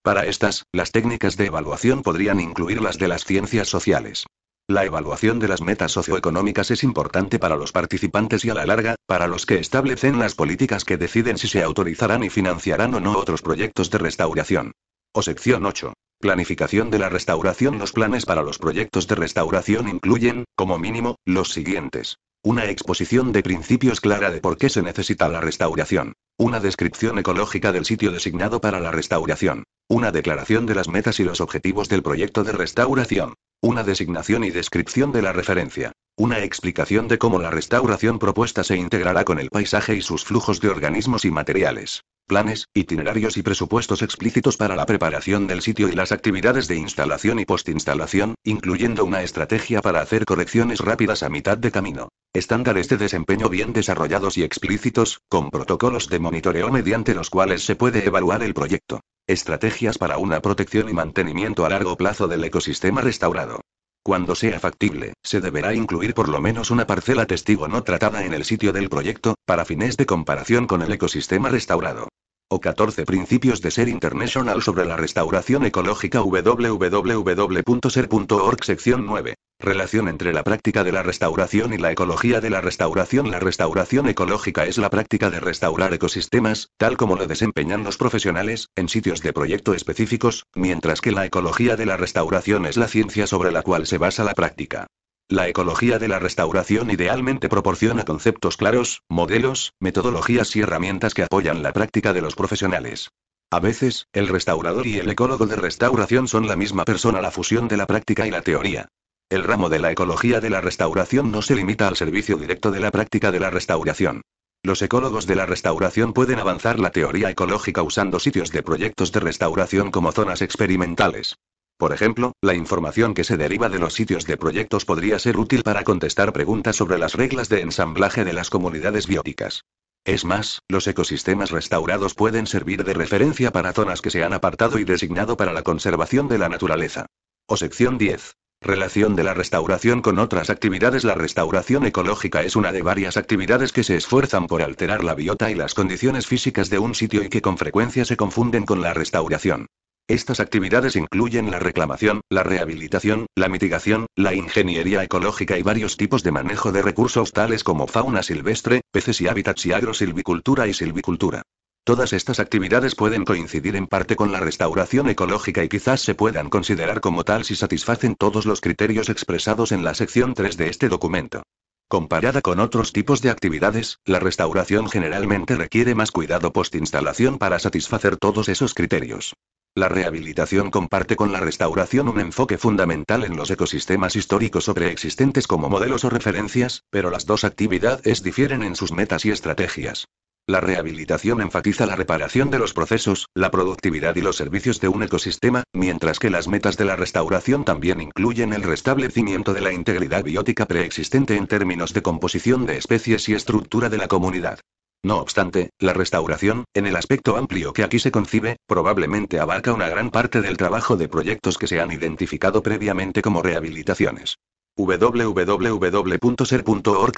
Para estas, las técnicas de evaluación podrían incluir las de las ciencias sociales. La evaluación de las metas socioeconómicas es importante para los participantes y a la larga, para los que establecen las políticas que deciden si se autorizarán y financiarán o no otros proyectos de restauración. O sección 8. Planificación de la restauración. Los planes para los proyectos de restauración incluyen, como mínimo, los siguientes. Una exposición de principios clara de por qué se necesita la restauración. Una descripción ecológica del sitio designado para la restauración. Una declaración de las metas y los objetivos del proyecto de restauración. Una designación y descripción de la referencia. Una explicación de cómo la restauración propuesta se integrará con el paisaje y sus flujos de organismos y materiales. Planes, itinerarios y presupuestos explícitos para la preparación del sitio y las actividades de instalación y postinstalación, incluyendo una estrategia para hacer correcciones rápidas a mitad de camino. Estándares de desempeño bien desarrollados y explícitos, con protocolos de monitoreo mediante los cuales se puede evaluar el proyecto. Estrategias para una protección y mantenimiento a largo plazo del ecosistema restaurado. Cuando sea factible, se deberá incluir por lo menos una parcela testigo no tratada en el sitio del proyecto, para fines de comparación con el ecosistema restaurado. O 14 Principios de Ser International sobre la restauración ecológica www.ser.org sección 9. Relación entre la práctica de la restauración y la ecología de la restauración. La restauración ecológica es la práctica de restaurar ecosistemas, tal como lo desempeñan los profesionales, en sitios de proyecto específicos, mientras que la ecología de la restauración es la ciencia sobre la cual se basa la práctica. La ecología de la restauración idealmente proporciona conceptos claros, modelos, metodologías y herramientas que apoyan la práctica de los profesionales. A veces, el restaurador y el ecólogo de restauración son la misma persona, la fusión de la práctica y la teoría. El ramo de la ecología de la restauración no se limita al servicio directo de la práctica de la restauración. Los ecólogos de la restauración pueden avanzar la teoría ecológica usando sitios de proyectos de restauración como zonas experimentales. Por ejemplo, la información que se deriva de los sitios de proyectos podría ser útil para contestar preguntas sobre las reglas de ensamblaje de las comunidades bióticas. Es más, los ecosistemas restaurados pueden servir de referencia para zonas que se han apartado y designado para la conservación de la naturaleza. O sección 10. Relación de la restauración con otras actividades. La restauración ecológica es una de varias actividades que se esfuerzan por alterar la biota y las condiciones físicas de un sitio y que con frecuencia se confunden con la restauración. Estas actividades incluyen la reclamación, la rehabilitación, la mitigación, la ingeniería ecológica y varios tipos de manejo de recursos tales como fauna silvestre, peces y hábitats y silvicultura y silvicultura. Todas estas actividades pueden coincidir en parte con la restauración ecológica y quizás se puedan considerar como tal si satisfacen todos los criterios expresados en la sección 3 de este documento. Comparada con otros tipos de actividades, la restauración generalmente requiere más cuidado post-instalación para satisfacer todos esos criterios. La rehabilitación comparte con la restauración un enfoque fundamental en los ecosistemas históricos o preexistentes como modelos o referencias, pero las dos actividades difieren en sus metas y estrategias. La rehabilitación enfatiza la reparación de los procesos, la productividad y los servicios de un ecosistema, mientras que las metas de la restauración también incluyen el restablecimiento de la integridad biótica preexistente en términos de composición de especies y estructura de la comunidad. No obstante, la restauración, en el aspecto amplio que aquí se concibe, probablemente abarca una gran parte del trabajo de proyectos que se han identificado previamente como rehabilitaciones www.ser.org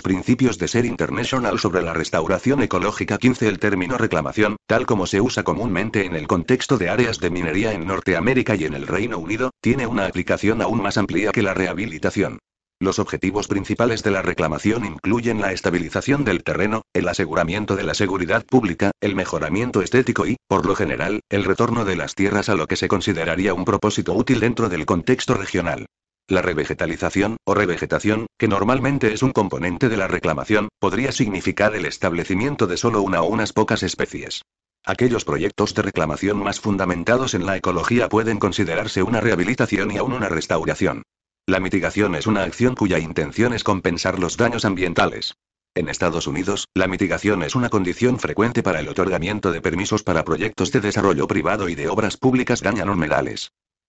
Principios de Ser International sobre la restauración ecológica 15 El término reclamación, tal como se usa comúnmente en el contexto de áreas de minería en Norteamérica y en el Reino Unido, tiene una aplicación aún más amplia que la rehabilitación. Los objetivos principales de la reclamación incluyen la estabilización del terreno, el aseguramiento de la seguridad pública, el mejoramiento estético y, por lo general, el retorno de las tierras a lo que se consideraría un propósito útil dentro del contexto regional. La revegetalización, o revegetación, que normalmente es un componente de la reclamación, podría significar el establecimiento de solo una o unas pocas especies. Aquellos proyectos de reclamación más fundamentados en la ecología pueden considerarse una rehabilitación y aún una restauración. La mitigación es una acción cuya intención es compensar los daños ambientales. En Estados Unidos, la mitigación es una condición frecuente para el otorgamiento de permisos para proyectos de desarrollo privado y de obras públicas dañan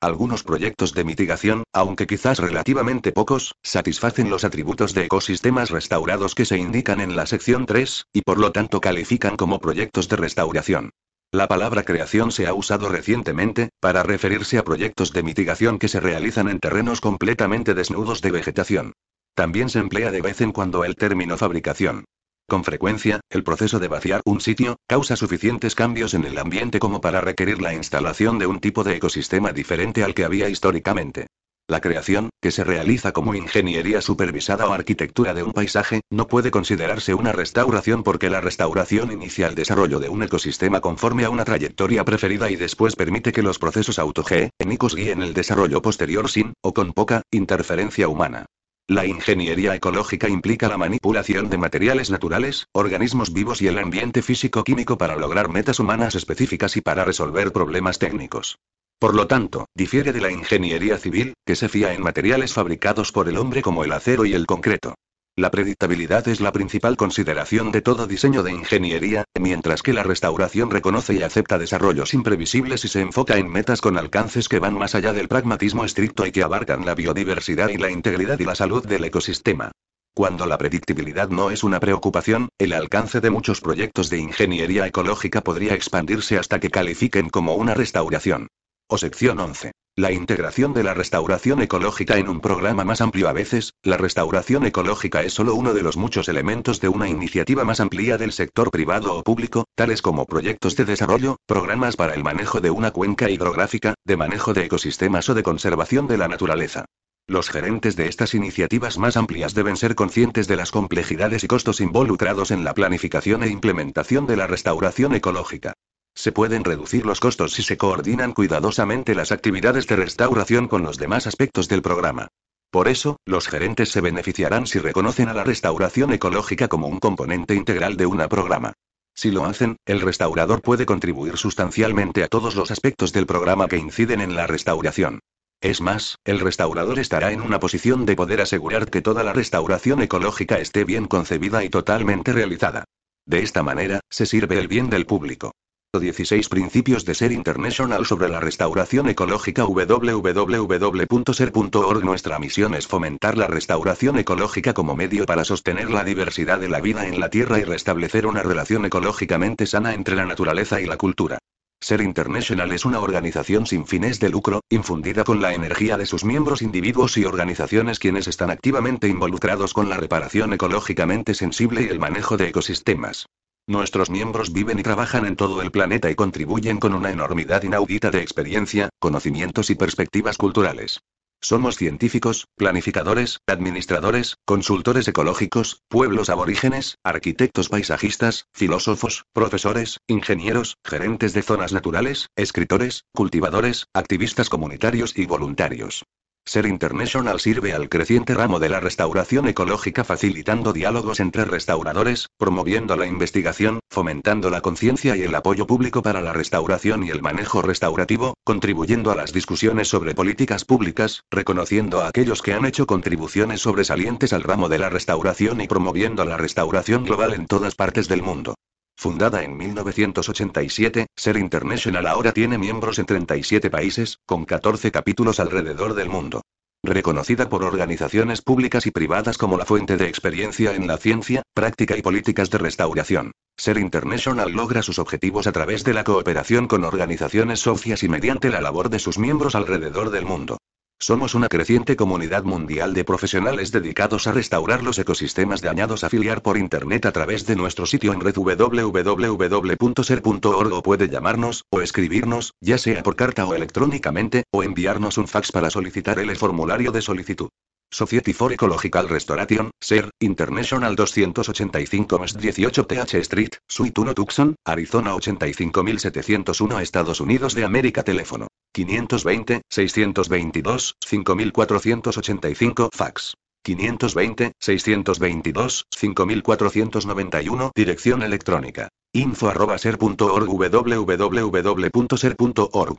algunos proyectos de mitigación, aunque quizás relativamente pocos, satisfacen los atributos de ecosistemas restaurados que se indican en la sección 3, y por lo tanto califican como proyectos de restauración. La palabra creación se ha usado recientemente, para referirse a proyectos de mitigación que se realizan en terrenos completamente desnudos de vegetación. También se emplea de vez en cuando el término fabricación. Con frecuencia, el proceso de vaciar un sitio, causa suficientes cambios en el ambiente como para requerir la instalación de un tipo de ecosistema diferente al que había históricamente. La creación, que se realiza como ingeniería supervisada o arquitectura de un paisaje, no puede considerarse una restauración porque la restauración inicia el desarrollo de un ecosistema conforme a una trayectoria preferida y después permite que los procesos autogénicos guíen el desarrollo posterior sin, o con poca, interferencia humana. La ingeniería ecológica implica la manipulación de materiales naturales, organismos vivos y el ambiente físico-químico para lograr metas humanas específicas y para resolver problemas técnicos. Por lo tanto, difiere de la ingeniería civil, que se fía en materiales fabricados por el hombre como el acero y el concreto. La predictabilidad es la principal consideración de todo diseño de ingeniería, mientras que la restauración reconoce y acepta desarrollos imprevisibles y se enfoca en metas con alcances que van más allá del pragmatismo estricto y que abarcan la biodiversidad y la integridad y la salud del ecosistema. Cuando la predictibilidad no es una preocupación, el alcance de muchos proyectos de ingeniería ecológica podría expandirse hasta que califiquen como una restauración. O sección 11. La integración de la restauración ecológica en un programa más amplio a veces, la restauración ecológica es solo uno de los muchos elementos de una iniciativa más amplia del sector privado o público, tales como proyectos de desarrollo, programas para el manejo de una cuenca hidrográfica, de manejo de ecosistemas o de conservación de la naturaleza. Los gerentes de estas iniciativas más amplias deben ser conscientes de las complejidades y costos involucrados en la planificación e implementación de la restauración ecológica. Se pueden reducir los costos si se coordinan cuidadosamente las actividades de restauración con los demás aspectos del programa. Por eso, los gerentes se beneficiarán si reconocen a la restauración ecológica como un componente integral de un programa. Si lo hacen, el restaurador puede contribuir sustancialmente a todos los aspectos del programa que inciden en la restauración. Es más, el restaurador estará en una posición de poder asegurar que toda la restauración ecológica esté bien concebida y totalmente realizada. De esta manera, se sirve el bien del público. 16 Principios de Ser International sobre la restauración ecológica www.ser.org Nuestra misión es fomentar la restauración ecológica como medio para sostener la diversidad de la vida en la Tierra y restablecer una relación ecológicamente sana entre la naturaleza y la cultura. Ser International es una organización sin fines de lucro, infundida con la energía de sus miembros individuos y organizaciones quienes están activamente involucrados con la reparación ecológicamente sensible y el manejo de ecosistemas. Nuestros miembros viven y trabajan en todo el planeta y contribuyen con una enormidad inaudita de experiencia, conocimientos y perspectivas culturales. Somos científicos, planificadores, administradores, consultores ecológicos, pueblos aborígenes, arquitectos paisajistas, filósofos, profesores, ingenieros, gerentes de zonas naturales, escritores, cultivadores, activistas comunitarios y voluntarios. Ser International sirve al creciente ramo de la restauración ecológica facilitando diálogos entre restauradores, promoviendo la investigación, fomentando la conciencia y el apoyo público para la restauración y el manejo restaurativo, contribuyendo a las discusiones sobre políticas públicas, reconociendo a aquellos que han hecho contribuciones sobresalientes al ramo de la restauración y promoviendo la restauración global en todas partes del mundo. Fundada en 1987, Ser International ahora tiene miembros en 37 países, con 14 capítulos alrededor del mundo. Reconocida por organizaciones públicas y privadas como la fuente de experiencia en la ciencia, práctica y políticas de restauración, Ser International logra sus objetivos a través de la cooperación con organizaciones socias y mediante la labor de sus miembros alrededor del mundo. Somos una creciente comunidad mundial de profesionales dedicados a restaurar los ecosistemas dañados Afiliar por internet a través de nuestro sitio en red www.ser.org o puede llamarnos, o escribirnos, ya sea por carta o electrónicamente, o enviarnos un fax para solicitar el formulario de solicitud. Society for Ecological Restoration, SER, International 285 18 TH Street, Suite 1 Tucson, Arizona 85701 Estados Unidos de América Teléfono. 520, 622, 5485 Fax. 520, 622, 5491 Dirección electrónica. Info ser.org www.ser.org